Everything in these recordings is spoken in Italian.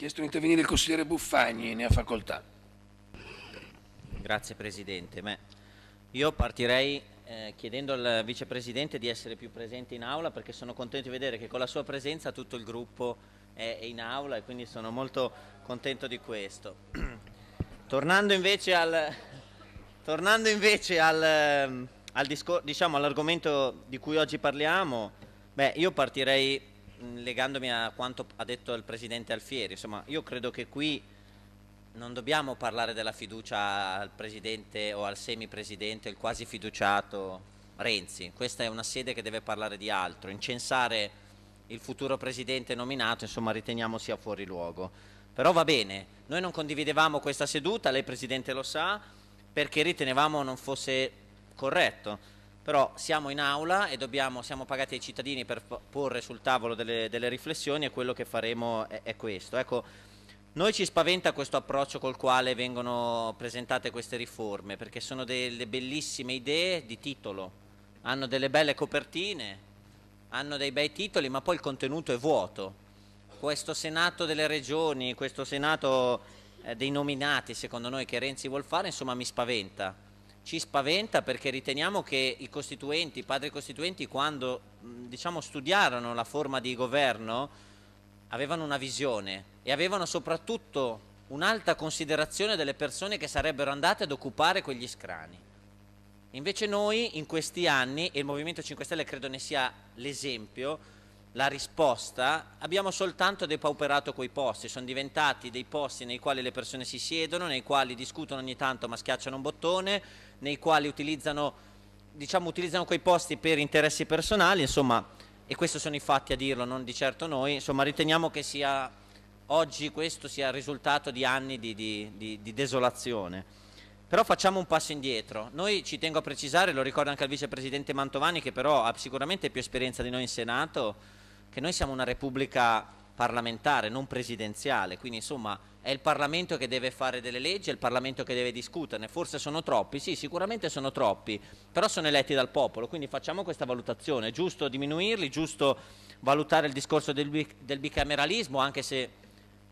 chiesto di intervenire il consigliere Buffagni, ne ha facoltà. Grazie Presidente. Beh, io partirei eh, chiedendo al Vicepresidente di essere più presente in aula perché sono contento di vedere che con la sua presenza tutto il gruppo è in aula e quindi sono molto contento di questo. tornando invece al, tornando invece al, ehm, al diciamo, all'argomento di cui oggi parliamo, beh, io partirei Mm, legandomi a quanto ha detto il Presidente Alfieri, insomma, io credo che qui non dobbiamo parlare della fiducia al Presidente o al semi-Presidente, il quasi fiduciato Renzi, questa è una sede che deve parlare di altro, incensare il futuro Presidente nominato, insomma, riteniamo sia fuori luogo. Però va bene, noi non condividevamo questa seduta, lei Presidente lo sa, perché ritenevamo non fosse corretto però siamo in aula e dobbiamo, siamo pagati ai cittadini per porre sul tavolo delle, delle riflessioni e quello che faremo è, è questo. Ecco, noi ci spaventa questo approccio col quale vengono presentate queste riforme, perché sono delle bellissime idee di titolo, hanno delle belle copertine, hanno dei bei titoli, ma poi il contenuto è vuoto. Questo Senato delle regioni, questo Senato eh, dei nominati, secondo noi, che Renzi vuol fare, insomma mi spaventa ci spaventa perché riteniamo che i costituenti, i padri costituenti, quando diciamo, studiarono la forma di governo, avevano una visione e avevano soprattutto un'alta considerazione delle persone che sarebbero andate ad occupare quegli scrani. Invece noi in questi anni, e il Movimento 5 Stelle credo ne sia l'esempio, la risposta, abbiamo soltanto depauperato quei posti, sono diventati dei posti nei quali le persone si siedono, nei quali discutono ogni tanto ma schiacciano un bottone, nei quali utilizzano, diciamo, utilizzano quei posti per interessi personali, insomma, e questi sono i fatti a dirlo, non di certo noi, insomma, riteniamo che sia oggi questo sia il risultato di anni di, di, di, di desolazione. Però facciamo un passo indietro. Noi ci tengo a precisare, lo ricorda anche il vicepresidente Mantovani, che però ha sicuramente più esperienza di noi in Senato, che noi siamo una repubblica parlamentare, non presidenziale. Quindi insomma è il Parlamento che deve fare delle leggi, è il Parlamento che deve discuterne, forse sono troppi, sì sicuramente sono troppi, però sono eletti dal popolo, quindi facciamo questa valutazione, è giusto diminuirli, è giusto valutare il discorso del, bi del, bicameralismo, anche se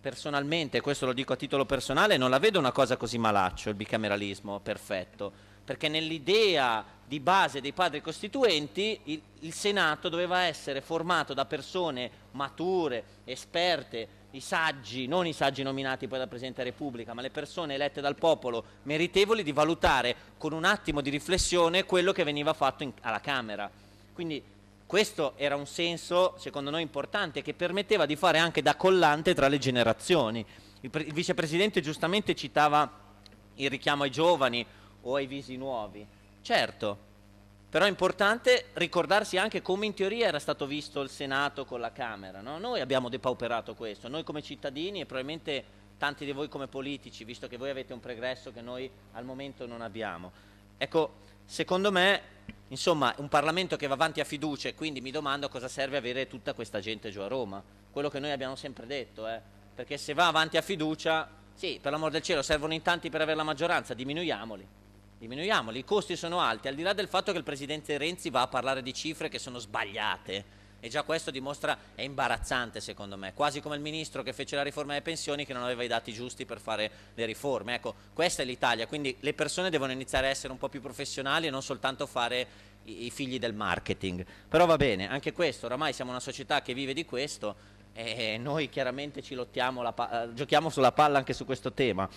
personalmente, questo lo dico a titolo personale, non la vedo una cosa così malaccio, il bicameralismo perfetto, perché nell'idea di base dei padri costituenti il, il Senato doveva essere formato da persone mature, esperte, i saggi, non i saggi nominati poi dal Presidente della Repubblica, ma le persone elette dal popolo meritevoli di valutare con un attimo di riflessione quello che veniva fatto in, alla Camera. Quindi questo era un senso, secondo noi, importante che permetteva di fare anche da collante tra le generazioni. Il, pre- il vicepresidente giustamente citava il richiamo ai giovani o ai visi nuovi. Certo, però è importante ricordarsi anche come in teoria era stato visto il Senato con la Camera. No? Noi abbiamo depauperato questo, noi come cittadini e probabilmente tanti di voi come politici, visto che voi avete un pregresso che noi al momento non abbiamo. Ecco, secondo me, insomma, un Parlamento che va avanti a fiducia e quindi mi domando cosa serve avere tutta questa gente giù a Roma. Quello che noi abbiamo sempre detto, eh? perché se va avanti a fiducia, sì, per l'amor del cielo, servono in tanti per avere la maggioranza, diminuiamoli diminuiamoli, i costi sono alti, al di là del fatto che il presidente Renzi va a parlare di cifre che sono sbagliate. E già questo dimostra, è imbarazzante secondo me, quasi come il ministro che fece la riforma delle pensioni che non aveva i dati giusti per fare le riforme. Ecco, questa è l'Italia, quindi le persone devono iniziare a essere un po' più professionali e non soltanto fare i figli del marketing. Però va bene, anche questo, oramai siamo una società che vive di questo e noi chiaramente ci lottiamo, giochiamo sulla palla anche su questo tema.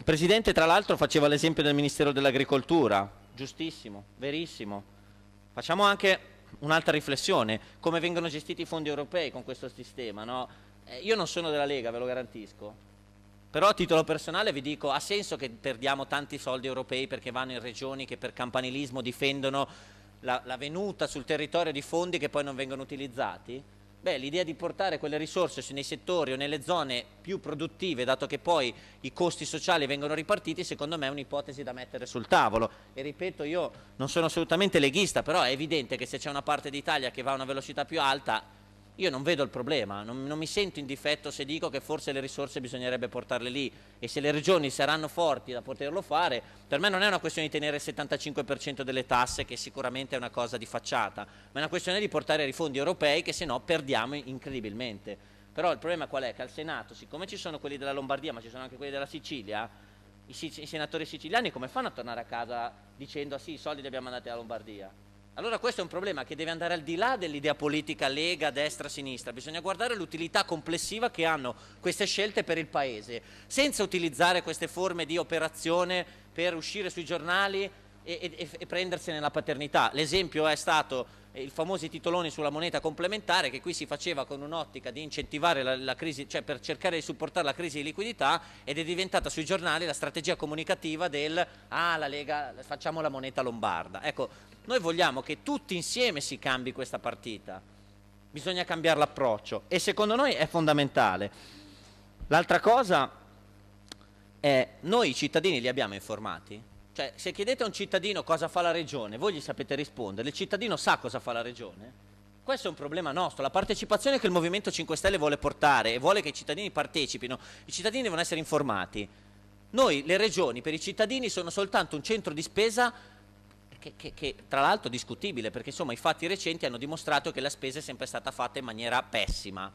Il Presidente tra l'altro faceva l'esempio del Ministero dell'Agricoltura, giustissimo, verissimo. Facciamo anche un'altra riflessione, come vengono gestiti i fondi europei con questo sistema. No? Eh, io non sono della Lega, ve lo garantisco, però a titolo personale vi dico, ha senso che perdiamo tanti soldi europei perché vanno in regioni che per campanilismo difendono la, la venuta sul territorio di fondi che poi non vengono utilizzati? Beh, l'idea di portare quelle risorse nei settori o nelle zone più produttive, dato che poi i costi sociali vengono ripartiti, secondo me è un'ipotesi da mettere sul tavolo. E ripeto, io non sono assolutamente leghista, però è evidente che se c'è una parte d'Italia che va a una velocità più alta, io non vedo il problema, non, non, mi sento in difetto se dico che forse le risorse bisognerebbe portarle lì e se le regioni saranno forti da poterlo fare, per me non è una questione di tenere il 75% delle tasse che sicuramente è una cosa di facciata, ma è una questione di portare i fondi europei che se no perdiamo incredibilmente. Però il problema qual è? Che al Senato, siccome ci sono quelli della Lombardia ma ci sono anche quelli della Sicilia, i, i senatori siciliani come fanno a tornare a casa dicendo ah sì i soldi li abbiamo mandati alla Lombardia? Allora questo è un problema che deve andare al di là dell'idea politica lega, destra, sinistra, bisogna guardare l'utilità complessiva che hanno queste scelte per il Paese, senza utilizzare queste forme di operazione per uscire sui giornali e, e, e prendersene la paternità. L'esempio è stato eh, i famosi titoloni sulla moneta complementare che qui si faceva con un'ottica di incentivare la, la crisi, cioè per cercare di supportare la crisi di liquidità ed è diventata sui giornali la strategia comunicativa del ah la Lega facciamo la moneta lombarda. Ecco, noi vogliamo che tutti insieme si cambi questa partita. Bisogna cambiare l'approccio e secondo noi è fondamentale. L'altra cosa è noi i cittadini li abbiamo informati? Cioè, se chiedete a un cittadino cosa fa la regione, voi gli sapete rispondere, il cittadino sa cosa fa la regione. Questo è un problema nostro, la partecipazione che il Movimento 5 Stelle vuole portare e vuole che i cittadini partecipino, i cittadini devono essere informati. Noi, le regioni, per i cittadini sono soltanto un centro di spesa che, che, che tra l'altro è discutibile perché insomma i fatti recenti hanno dimostrato che la spesa è sempre stata fatta in maniera pessima,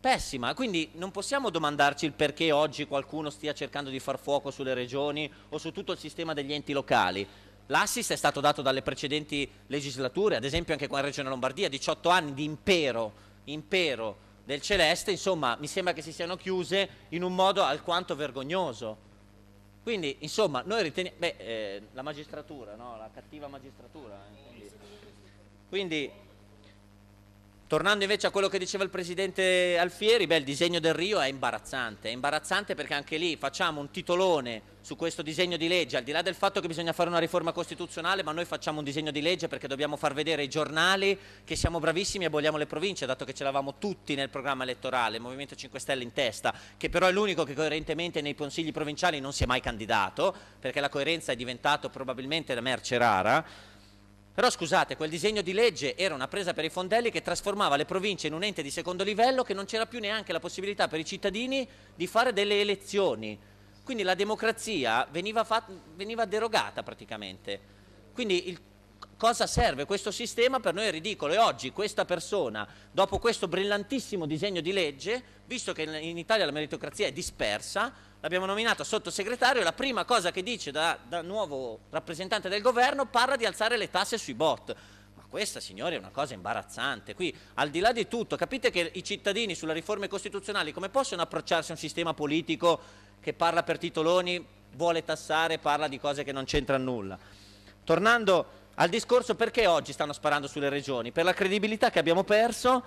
pessima, quindi non possiamo domandarci il perché oggi qualcuno stia cercando di far fuoco sulle regioni o su tutto il sistema degli enti locali. L'assist è stato dato dalle precedenti legislature, ad esempio anche con la Regione Lombardia, 18 anni di impero, impero del Celeste, insomma mi sembra che si siano chiuse in un modo alquanto vergognoso. Quindi insomma noi riteniamo, beh eh, la magistratura, no? la cattiva magistratura. Eh. Quindi, Tornando invece a quello che diceva il presidente Alfieri, beh, il disegno del Rio è imbarazzante, è imbarazzante perché anche lì facciamo un titolone su questo disegno di legge, al di là del fatto che bisogna fare una riforma costituzionale, ma noi facciamo un disegno di legge perché dobbiamo far vedere ai giornali che siamo bravissimi e vogliamo le province, dato che ce l'avamo tutti nel programma elettorale, il Movimento 5 Stelle in testa, che però è l'unico che coerentemente nei consigli provinciali non si è mai candidato, perché la coerenza è diventata probabilmente la merce rara. Però scusate, quel disegno di legge era una presa per i fondelli che trasformava le province in un ente di secondo livello che non c'era più neanche la possibilità per i cittadini di fare delle elezioni. Quindi la democrazia veniva, fatta, veniva derogata praticamente. Quindi il, cosa serve questo sistema per noi è ridicolo e oggi questa persona, dopo questo brillantissimo disegno di legge, visto che in Italia la meritocrazia è dispersa, l'abbiamo nominato sottosegretario, la prima cosa che dice da, da, nuovo rappresentante del governo parla di alzare le tasse sui bot. Ma questa, signori, è una cosa imbarazzante. Qui, al di là di tutto, capite che i cittadini sulle riforme costituzionali come possono approcciarsi a un sistema politico che parla per titoloni, vuole tassare, parla di cose che non c'entrano nulla. Tornando al discorso perché oggi stanno sparando sulle regioni, per la credibilità che abbiamo perso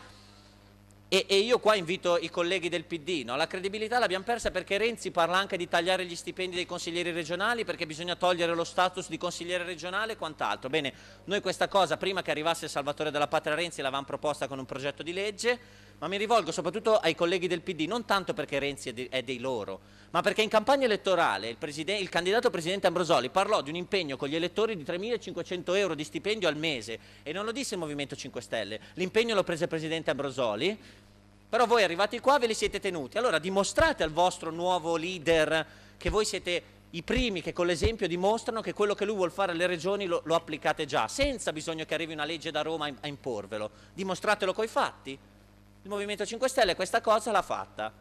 e, e, io qua invito i colleghi del PD, no? la credibilità l'abbiamo persa perché Renzi parla anche di tagliare gli stipendi dei consiglieri regionali perché bisogna togliere lo status di consigliere regionale e quant'altro. Bene, noi questa cosa prima che arrivasse il Salvatore della Patria Renzi l'avevamo proposta con un progetto di legge, ma mi rivolgo soprattutto ai colleghi del PD, non tanto perché Renzi è, di, è dei loro, ma perché in campagna elettorale il, preside, il candidato presidente Ambrosoli parlò di un impegno con gli elettori di 3.500 euro di stipendio al mese e non lo disse il Movimento 5 Stelle, l'impegno lo prese il presidente Ambrosoli però voi arrivati qua ve li siete tenuti. Allora dimostrate al vostro nuovo leader che voi siete i primi che con l'esempio dimostrano che quello che lui vuole fare alle regioni lo, lo, applicate già, senza bisogno che arrivi una legge da Roma a imporvelo. Dimostratelo coi fatti. Il Movimento 5 Stelle questa cosa l'ha fatta.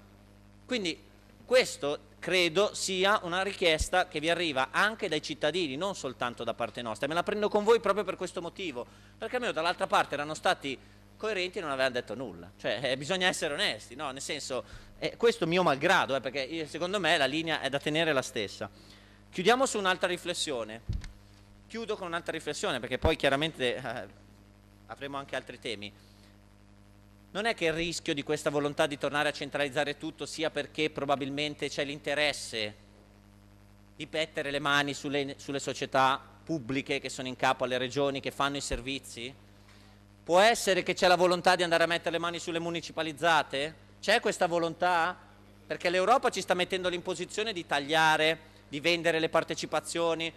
Quindi questo credo sia una richiesta che vi arriva anche dai cittadini, non soltanto da parte nostra. Me la prendo con voi proprio per questo motivo, perché almeno dall'altra parte erano stati coerenti non avevano detto nulla. Cioè, eh, bisogna essere onesti, no? Nel senso, eh, questo mio malgrado, eh, perché io, secondo me la linea è da tenere la stessa. Chiudiamo su un'altra riflessione. Chiudo con un'altra riflessione, perché poi chiaramente eh, avremo anche altri temi. Non è che il rischio di questa volontà di tornare a centralizzare tutto sia perché probabilmente c'è l'interesse di mettere le mani sulle, sulle società pubbliche che sono in capo alle regioni che fanno i servizi? Può essere che c'è la volontà di andare a mettere le mani sulle municipalizzate? C'è questa volontà? Perché l'Europa ci sta mettendo l'imposizione di tagliare, di vendere le partecipazioni.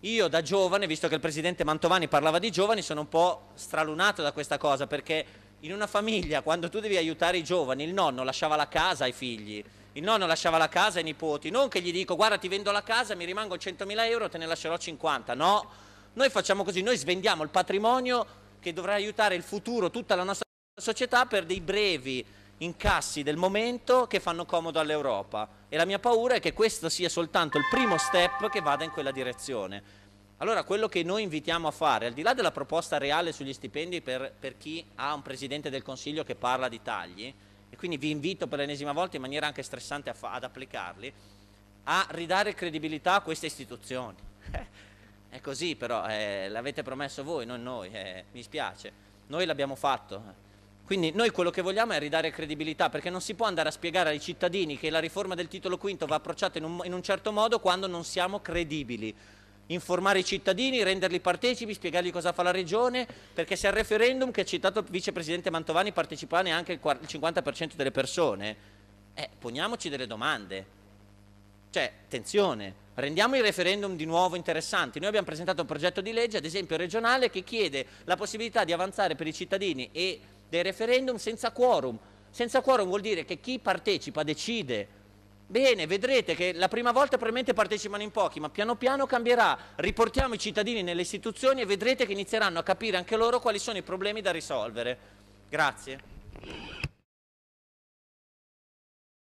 Io da giovane, visto che il presidente Mantovani parlava di giovani, sono un po' stralunato da questa cosa, perché in una famiglia, quando tu devi aiutare i giovani, il nonno lasciava la casa ai figli, il nonno lasciava la casa ai nipoti, non che gli dico guarda ti vendo la casa, mi rimango 100.000 euro, te ne lascerò 50, no. Noi facciamo così, noi svendiamo il patrimonio che dovrà aiutare il futuro, tutta la nostra società per dei brevi incassi del momento che fanno comodo all'Europa e la mia paura è che questo sia soltanto il primo step che vada in quella direzione. Allora quello che noi invitiamo a fare, al di là della proposta reale sugli stipendi per, per chi ha un Presidente del Consiglio che parla di tagli, e quindi vi invito per l'ennesima volta in maniera anche stressante ad applicarli, a ridare credibilità a queste istituzioni. È così però, eh, l'avete promesso voi, non noi, eh, mi spiace. Noi l'abbiamo fatto. Quindi noi quello che vogliamo è ridare credibilità, perché non si può andare a spiegare ai cittadini che la riforma del titolo quinto va approcciata in un, in un certo modo quando non siamo credibili. Informare i cittadini, renderli partecipi, spiegargli cosa fa la Regione, perché se al referendum che ha citato il vicepresidente Mantovani partecipa neanche il 50% delle persone, eh, poniamoci delle domande. Cioè, attenzione, rendiamo il referendum di nuovo interessante. Noi abbiamo presentato un progetto di legge, ad esempio regionale, che chiede la possibilità di avanzare per i cittadini e dei referendum senza quorum. Senza quorum vuol dire che chi partecipa decide. Bene, vedrete che la prima volta probabilmente partecipano in pochi, ma piano piano cambierà. Riportiamo i cittadini nelle istituzioni e vedrete che inizieranno a capire anche loro quali sono i problemi da risolvere. Grazie.